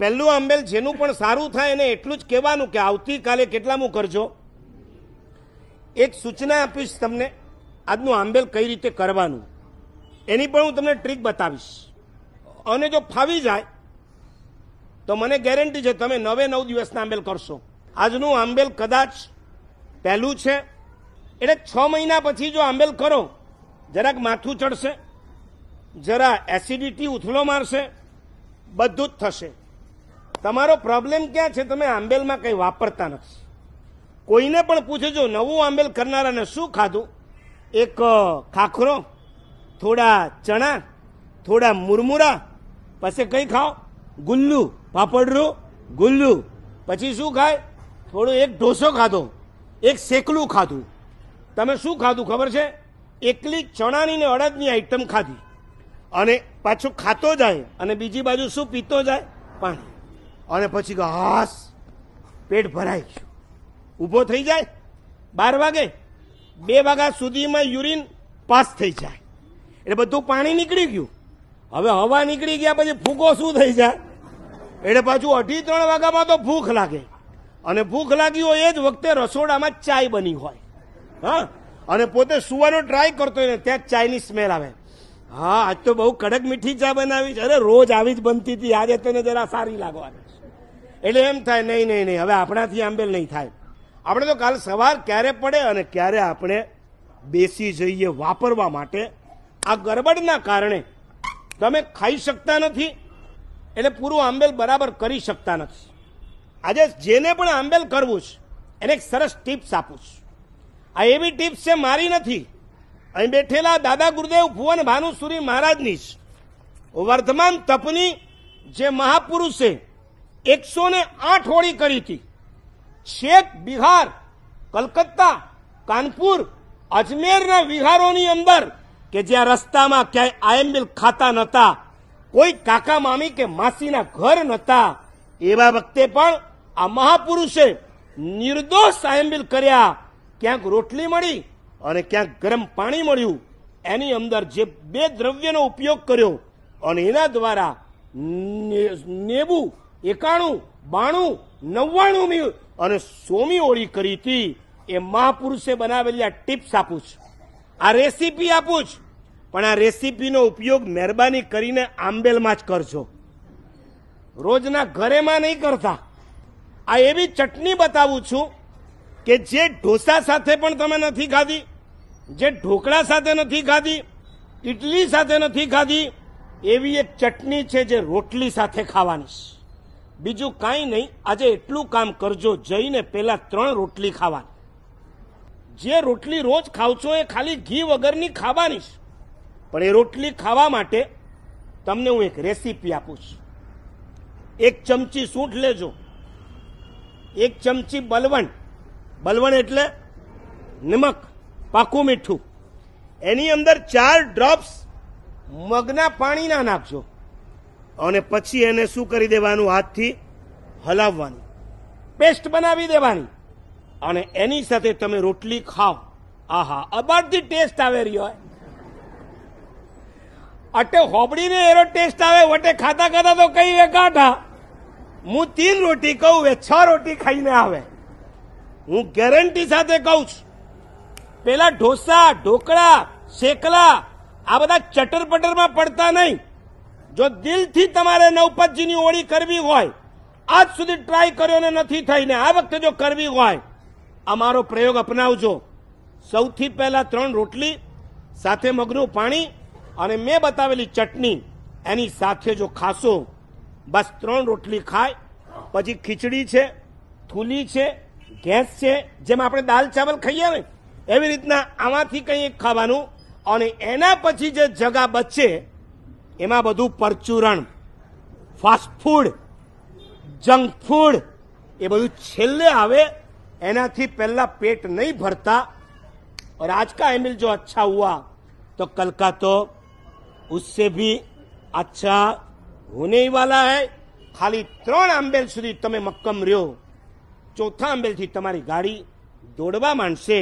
પહેલું આંબેલ જેનું પણ સારું થાય એને એટલું જ કહેવાનું કે આવતીકાલે કેટલામું કરજો એક સૂચના આપીશ તમને આજનું આંબેલ કઈ રીતે કરવાનું એની પણ હું તમને ટ્રીક બતાવીશ અને જો ફાવી જાય તો મને ગેરંટી છે તમે નવે નવ દિવસના આંબેલ કરશો આજનું આંબેલ કદાચ પહેલું છે એટલે છ મહિના પછી જો આંબેલ કરો જરાક માથું ચડશે જરા એસિડિટી ઉથલો મારશે બધું જ થશે તમારો પ્રોબ્લેમ ક્યાં છે તમે આંબેલમાં કંઈ વાપરતા નથી કોઈને પણ પૂછજો નવું આંબેલ કરનારાને શું ખાધું એક ખાખરો થોડા ચણા થોડા મુરમુરા પછી કંઈ ખાઓ ગુલ્લુ પાપડરું ગુલ્લુ પછી શું ખાય થોડો એક ઢોસો ખાધો એક શેકલું ખાધું તમે શું ખાધું ખબર છે એકલી ચણાની ને અડદની આઈટમ ખાધી અને પાછું ખાતો જાય અને બીજી બાજુ શું પીતો જાય પાણી અને પછી ઘાસ પેટ ભરાય ગયું ઊભો થઈ જાય બાર વાગે બે વાગ્યા સુધીમાં યુરિન પાસ થઈ જાય એટલે બધું પાણી નીકળી ગયું હવે હવા નીકળી ગયા પછી ફૂકો શું થઈ જાય એટલે પાછું અઢી ત્રણ વાગ્યામાં તો ભૂખ લાગે અને ભૂખ લાગી હોય એ જ વખતે રસોડામાં ચાય બની હોય હા અને પોતે સુવાનો ટ્રાય કરતો હોય ને ત્યાં ચાયની સ્મેલ આવે હા આજ તો બહુ કડક મીઠી ચા બનાવી છે અરે રોજ આવી જ બનતી હતી આજે તને જરા સારી લાગવાની એટલે એમ થાય નહીં નહીં નહીં હવે આપણાથી આંબેલ નહીં થાય આપણે તો કાલ સવાર ક્યારે પડે અને ક્યારે આપણે બેસી જઈએ વાપરવા માટે આ ગરબડના કારણે તમે ખાઈ શકતા નથી એટલે પૂરું આંબેલ બરાબર કરી શકતા નથી આજે જેને પણ આંબેલ કરવું છે એને એક સરસ ટિપ્સ આપું છું આ એવી ટિપ્સ છે મારી નથી અહીં બેઠેલા દાદા ગુરુદેવ ભુવન ભાનુસુરી મહારાજની જ વર્ધમાન તપની જે મહાપુરુષ છે એકસો ને આઠ હોળી કરી હતી શેખ બિહાર કલકત્તા કાનપુર અજમેરના વિહારોની અંદર કે જ્યાં રસ્તામાં ક્યાંય આયંબિલ ખાતા નહોતા કોઈ કાકા મામી કે માસીના ઘર નહોતા એવા વખતે પણ આ મહાપુરુષે નિર્દોષ આયંબિલ કર્યા ક્યાંક રોટલી મળી અને ક્યાંક ગરમ પાણી મળ્યું એની અંદર જે બે દ્રવ્યનો ઉપયોગ કર્યો અને એના દ્વારા નેવું એકાણું બાણું નવ્વાણું અને સોમી ઓળી કરી હતી એ મહાપુરુષે બનાવેલી આ ટિપ્સ આપું છું આ રેસીપી આપું છું પણ આ રેસીપીનો ઉપયોગ મહેરબાની કરીને આંબેલમાં જ કરજો રોજના ઘરેમાં નહીં કરતા આ એવી ચટણી બતાવું છું કે જે ઢોસા સાથે પણ તમે નથી ખાધી જે ઢોકળા સાથે નથી ખાધી ઇડલી સાથે નથી ખાધી એવી એક ચટણી છે જે રોટલી સાથે ખાવાની છે બીજું કાંઈ નહીં આજે એટલું કામ કરજો જઈને પહેલા ત્રણ રોટલી ખાવાની જે રોટલી રોજ ખાવ છો એ ખાલી ઘી વગરની ખાવાની છે પણ એ રોટલી ખાવા માટે તમને હું એક રેસીપી આપું છું એક ચમચી સૂંઠ લેજો એક ચમચી બલવણ બલવણ એટલે નમક પાકું મીઠું એની અંદર ચાર ડ્રોપ્સ મગના પાણીના નાખજો અને પછી એને શું કરી દેવાનું હાથથી હલાવવાની પેસ્ટ બનાવી દેવાની અને એની સાથે તમે રોટલી ખાવ આહા અબારથી ટેસ્ટ આવે રહ્યો અટે હોબડીને એરો ટેસ્ટ આવે વટે ખાતા ખાતા તો કઈ ગાંઠા હું તીન રોટી કહું એ છ રોટી ખાઈને આવે હું ગેરંટી સાથે કહું છું પેલા ઢોસા ઢોકળા શેકલા આ બધા ચટર પટરમાં પડતા નહીં જો દિલથી તમારે નવપતજીની ઓળી કરવી હોય આજ સુધી ટ્રાય કર્યો ને નથી થઈને આ વખતે જો કરવી હોય અમારો પ્રયોગ અપનાવજો સૌથી પહેલાં ત્રણ રોટલી સાથે મગનું પાણી અને મેં બતાવેલી ચટણી એની સાથે જો ખાશો બસ ત્રણ રોટલી ખાય પછી ખીચડી છે થૂલી છે ગેસ છે જેમ આપણે દાલ ચાવલ ખાઈએ ને એવી રીતના આમાંથી કંઈક ખાવાનું અને એના પછી જે જગા બચે એમાં બધું પરચુરણ ફાસ્ટ ફૂડ જંક ફૂડ એ બધું છल्ले આવે એનાથી પહેલા પેટ નહીં ભરતા ઓર આજકા એમલ જો અચ્છા હુઆ તો કલ કા તો ઉસસે ભી અચ્છા હોનેવાલા હે ખાલી 3 આંબેલ સુધી તમે મક્કમ રહ્યો ચોથા આંબેલ થી તમારી ગાડી દોડવા માંડશે